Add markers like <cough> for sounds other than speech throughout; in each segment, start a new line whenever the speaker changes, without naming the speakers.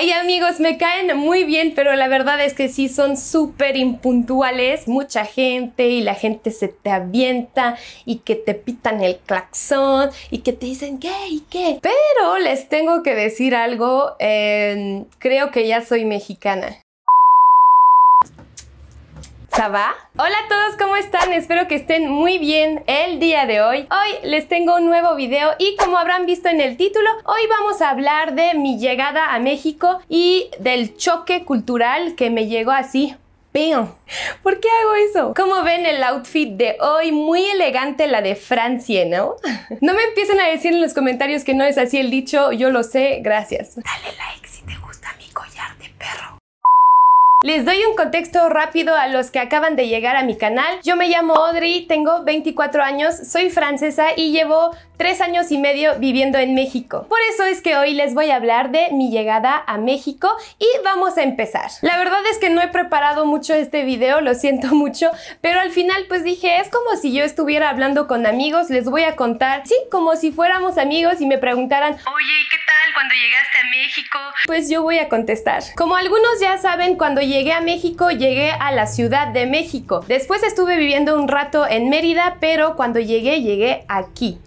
Ay amigos, me caen muy bien, pero la verdad es que sí son súper impuntuales, mucha gente y la gente se te avienta y que te pitan el claxón y que te dicen qué y qué. Pero les tengo que decir algo, eh, creo que ya soy mexicana. Hola a todos, ¿cómo están? Espero que estén muy bien el día de hoy. Hoy les tengo un nuevo video y como habrán visto en el título, hoy vamos a hablar de mi llegada a México y del choque cultural que me llegó así ¿Por qué hago eso? Como ven el outfit de hoy, muy elegante la de Francia, ¿no? <laughs> No me empiecen a decir en los comentarios que no es así el dicho, yo lo sé, gracias. Dale like les doy un contexto rápido a los que acaban de llegar a mi canal. Yo me llamo Audrey, tengo 24 años, soy francesa y llevo tres años y medio viviendo en México. Por eso es que hoy les voy a hablar de mi llegada a México y vamos a empezar. La verdad es que no he preparado mucho este video, lo siento <laughs> mucho, pero al final pues dije, es como si yo estuviera hablando con amigos, les voy a contar, sí, como si fuéramos amigos y me preguntaran, oye, ¿qué tal cuando llegaste a México? Pues yo voy a contestar. Como algunos ya saben, cuando llegué a México, llegué a la Ciudad de México. Después estuve viviendo un rato en Mérida, pero cuando llegué, llegué aquí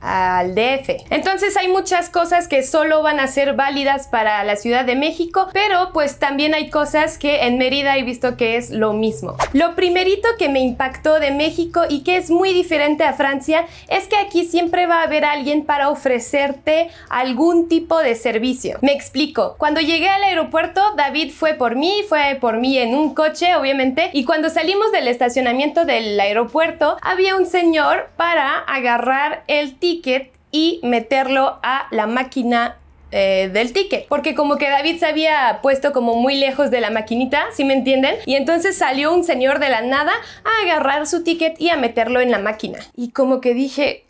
al DF. Entonces hay muchas cosas que solo van a ser válidas para la Ciudad de México, pero pues también hay cosas que en Mérida he visto que es lo mismo. Lo primerito que me impactó de México y que es muy diferente a Francia es que aquí siempre va a haber alguien para ofrecerte algún tipo de servicio. Me explico. Cuando llegué al aeropuerto, David fue por mí, fue por mí en un coche, obviamente, y cuando salimos del estacionamiento del aeropuerto, había un señor para agarrar el ticket y meterlo a la máquina eh, del ticket. Porque como que David se había puesto como muy lejos de la maquinita, si me entienden? Y entonces salió un señor de la nada a agarrar su ticket y a meterlo en la máquina. Y como que dije...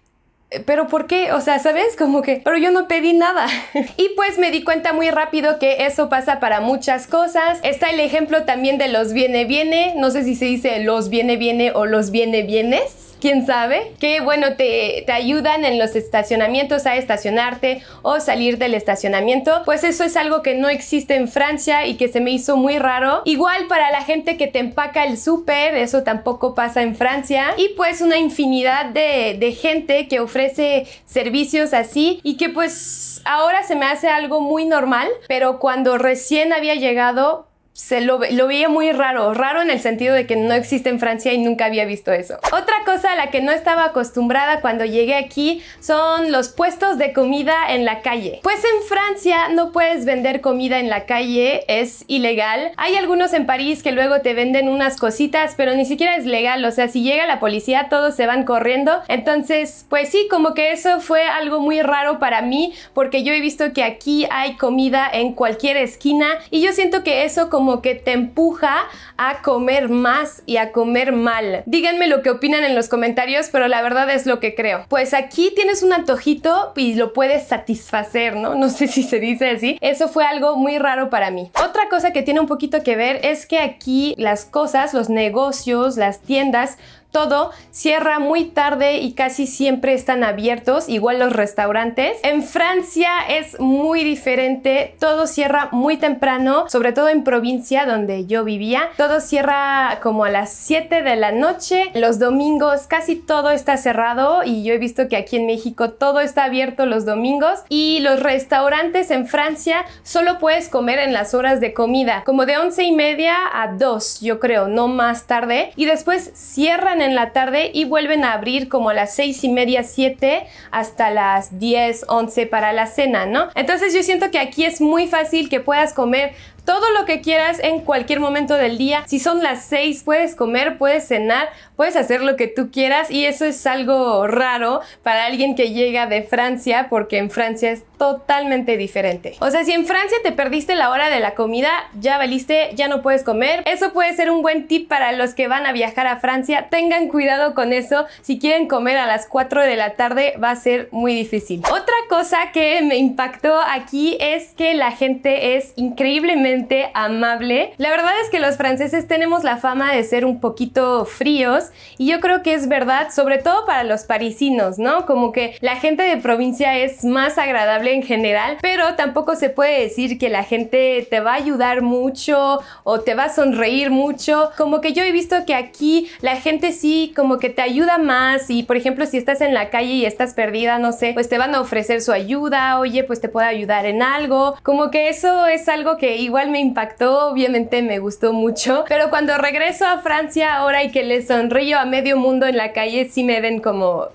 Eh, pero ¿por qué? O sea, ¿sabes? Como que, pero yo no pedí nada. <laughs> y pues me di cuenta muy rápido que eso pasa para muchas cosas. Está el ejemplo también de los viene viene. No sé si se dice los viene viene o los viene vienes quién sabe, que bueno, te, ayudan en los estacionamientos a estacionarte o salir del estacionamiento. Pues eso es algo que no existe en Francia y que se me hizo muy raro. Igual para la gente que te empaca el súper, eso tampoco pasa en Francia. Y pues una infinidad de, de gente que ofrece servicios así y que pues ahora se me hace algo muy normal, pero cuando recién había llegado se lo, lo, veía muy raro, raro en el sentido de que no existe en Francia y nunca había visto eso. Otra cosa a la que no estaba acostumbrada cuando llegué aquí son los puestos de comida en la calle. Pues en Francia no puedes vender comida en la calle, es ilegal. Hay algunos en París que luego te venden unas cositas, pero ni siquiera es legal, o sea, si llega la policía todos se van corriendo. Entonces, pues sí, como que eso fue algo muy raro para mí porque yo he visto que aquí hay comida en cualquier esquina y yo siento que eso como como que te empuja a comer más y a comer mal. Díganme lo que opinan en los comentarios, pero la verdad es lo que creo. Pues aquí tienes un antojito y lo puedes satisfacer, ¿no? No sé si se dice así. Eso fue algo muy raro para mí. Otra cosa que tiene un poquito que ver es que aquí las cosas, los negocios, las tiendas, todo cierra muy tarde y casi siempre están abiertos, igual los restaurantes. En Francia es muy diferente, todo cierra muy temprano, sobre todo en provincia donde yo vivía. Todo cierra como a las 7 de la noche. Los domingos casi todo está cerrado y yo he visto que aquí en México todo está abierto los domingos y los restaurantes en Francia solo puedes comer en las horas de comida, como de 11 y media a 2, yo creo, no más tarde. Y después cierran en la tarde y vuelven a abrir como a las seis y media, siete, hasta las 10, 11 para la cena, ¿no? Entonces yo siento que aquí es muy fácil que puedas comer todo lo que quieras en cualquier momento del día. Si son las 6, puedes comer, puedes cenar, puedes hacer lo que tú quieras y eso es algo raro para alguien que llega de Francia porque en Francia es totalmente diferente. O sea, si en Francia te perdiste la hora de la comida, ya valiste, ya no puedes comer. Eso puede ser un buen tip para los que van a viajar a Francia. Tengan cuidado con eso. Si quieren comer a las 4 de la tarde va a ser muy difícil. Otra cosa que me impactó aquí es que la gente es increíblemente amable. La verdad es que los franceses tenemos la fama de ser un poquito fríos y yo creo que es verdad, sobre todo para los parisinos, ¿no? Como que la gente de provincia es más agradable en general, pero tampoco se puede decir que la gente te va a ayudar mucho o te va a sonreír mucho. Como que yo he visto que aquí la gente sí como que te ayuda más y por ejemplo si estás en la calle y estás perdida, no sé, pues te van a ofrecer su ayuda, oye, pues te puede ayudar en algo. Como que eso es algo que igual me impactó, obviamente me gustó mucho, pero cuando regreso a Francia ahora y que le sonrío a medio mundo en la calle, sí me ven como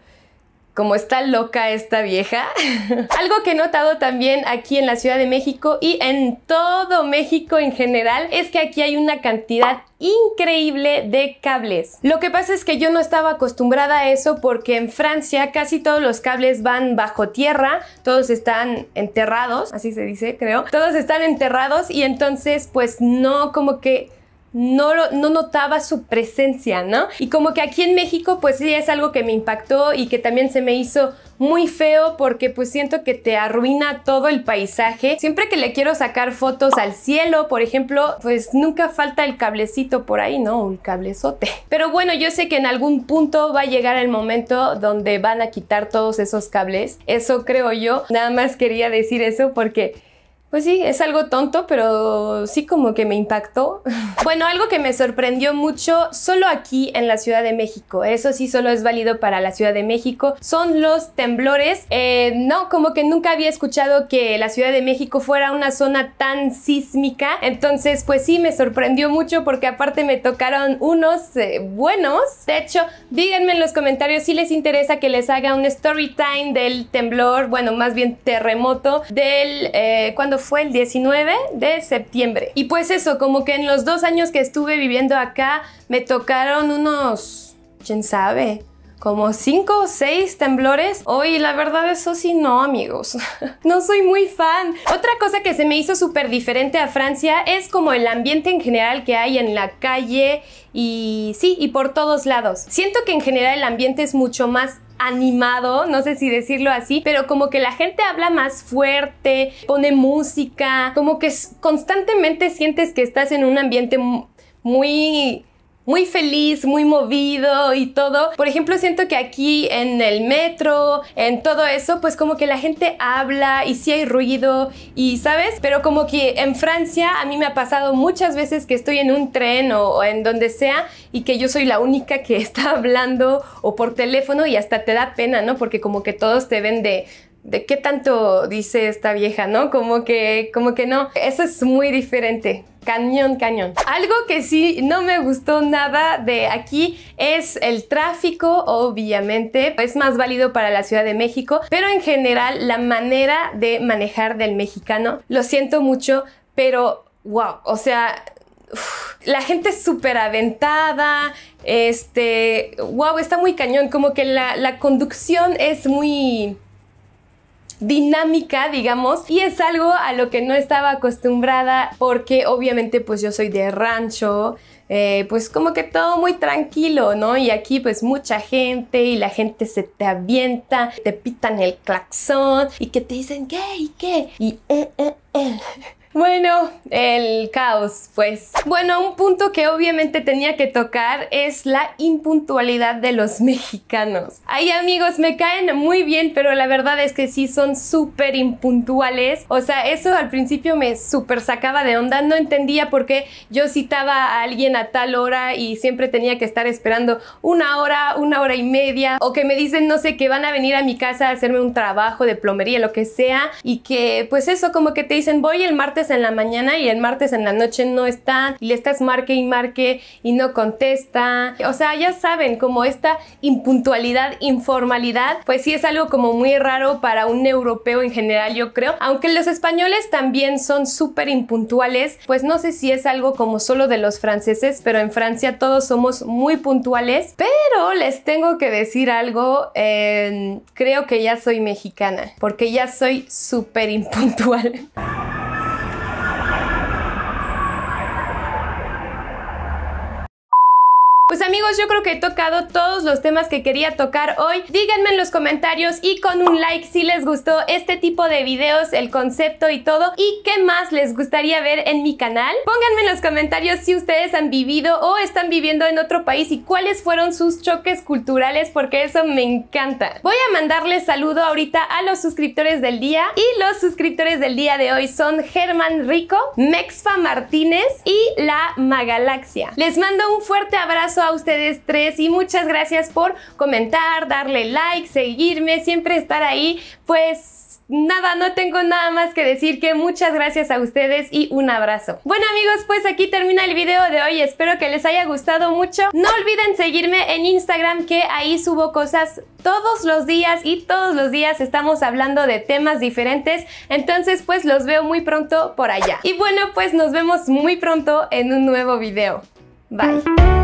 como está loca esta vieja. <laughs> Algo que he notado también aquí en la Ciudad de México y en todo México en general es que aquí hay una cantidad increíble de cables. Lo que pasa es que yo no estaba acostumbrada a eso porque en Francia casi todos los cables van bajo tierra, todos están enterrados, así se dice creo, todos están enterrados y entonces pues no como que no, no notaba su presencia, ¿no? Y como que aquí en México, pues sí, es algo que me impactó y que también se me hizo muy feo porque pues siento que te arruina todo el paisaje. Siempre que le quiero sacar fotos al cielo, por ejemplo, pues nunca falta el cablecito por ahí, ¿no? Un cablezote. Pero bueno, yo sé que en algún punto va a llegar el momento donde van a quitar todos esos cables. Eso creo yo. Nada más quería decir eso porque pues sí, es algo tonto, pero sí como que me impactó. <laughs> bueno, algo que me sorprendió mucho solo aquí en la Ciudad de México, eso sí solo es válido para la Ciudad de México, son los temblores. Eh, no, como que nunca había escuchado que la Ciudad de México fuera una zona tan sísmica, entonces pues sí me sorprendió mucho porque aparte me tocaron unos eh, buenos. De hecho, díganme en los comentarios si les interesa que les haga un story time del temblor, bueno, más bien terremoto, del... Eh, cuando fue? fue el 19 de septiembre. Y pues eso, como que en los dos años que estuve viviendo acá, me tocaron unos, quién sabe, como cinco o seis temblores. Hoy la verdad eso sí no, amigos. <laughs> no soy muy fan. Otra cosa que se me hizo súper diferente a Francia es como el ambiente en general que hay en la calle y sí, y por todos lados. Siento que en general el ambiente es mucho más animado, no sé si decirlo así, pero como que la gente habla más fuerte, pone música, como que constantemente sientes que estás en un ambiente muy muy feliz, muy movido y todo. Por ejemplo, siento que aquí en el metro, en todo eso, pues como que la gente habla y sí hay ruido y, ¿sabes? Pero como que en Francia a mí me ha pasado muchas veces que estoy en un tren o, o en donde sea y que yo soy la única que <laughs> está hablando o por teléfono y hasta te da pena, ¿no? Porque como que todos te ven de de qué tanto dice esta vieja, ¿no? Como que, como que no. Eso es muy diferente. Cañón, cañón. Algo que sí no me gustó nada de aquí es el tráfico, obviamente. Es más válido para la Ciudad de México, pero en general la manera de manejar del mexicano, lo siento mucho, pero wow, o sea, la gente es súper aventada, este, wow, está muy cañón, como que la conducción es muy, dinámica, digamos, y es algo a lo que no estaba acostumbrada porque obviamente pues yo soy de rancho, eh, pues como que todo muy tranquilo, ¿no? Y aquí pues mucha gente y la gente se te avienta, te pitan el claxón y que te dicen, ¿qué? ¿Y qué? Y eh, eh. eh. Bueno, el caos, pues. Bueno, un punto que obviamente tenía que tocar es la impuntualidad de los mexicanos. Ay, amigos, me caen muy bien, pero la verdad es que sí son súper impuntuales. O sea, eso al principio me súper sacaba de onda. No entendía por qué yo citaba a alguien a tal hora y siempre tenía que estar esperando una hora, una hora y media. O que me dicen, no sé, que van a venir a mi casa a hacerme un trabajo de plomería, lo que sea. Y que, pues eso, como que te dicen, voy el martes en la mañana y el martes en la noche no está, y le estás marque y marque y no contesta. O sea, ya saben, como esta impuntualidad, informalidad, pues sí es algo como muy raro para un europeo en general, yo creo. Aunque los españoles también son súper impuntuales, pues no sé si es algo como solo de los franceses, pero en Francia todos somos muy puntuales. Pero les tengo que decir algo, em, creo que ya soy mexicana, porque ya soy súper impuntual. <laughs> Pues, amigos, yo creo que he tocado todos los temas que quería tocar hoy. Díganme en los comentarios y con un like si les gustó este tipo de videos, el concepto y todo. Y qué más les gustaría ver en mi canal. Pónganme en los comentarios si ustedes han vivido o están viviendo en otro país y cuáles fueron sus choques culturales porque eso me encanta. Voy a mandarles saludo ahorita a los suscriptores del día y los suscriptores del día de hoy son Germán Rico, Mexfa Martínez y La Magalaxia. Les mando un fuerte abrazo a ustedes tres y muchas gracias por comentar, darle like, seguirme, siempre estar ahí. Pues nada, no tengo nada más que decir que muchas gracias a ustedes y un abrazo. Bueno amigos, pues aquí termina el video de hoy, espero que les haya gustado mucho. No olviden seguirme en Instagram que ahí subo cosas todos los días y todos los días estamos hablando de temas diferentes, entonces pues los veo muy pronto por allá. Y bueno, pues nos vemos muy pronto en un nuevo video. Bye.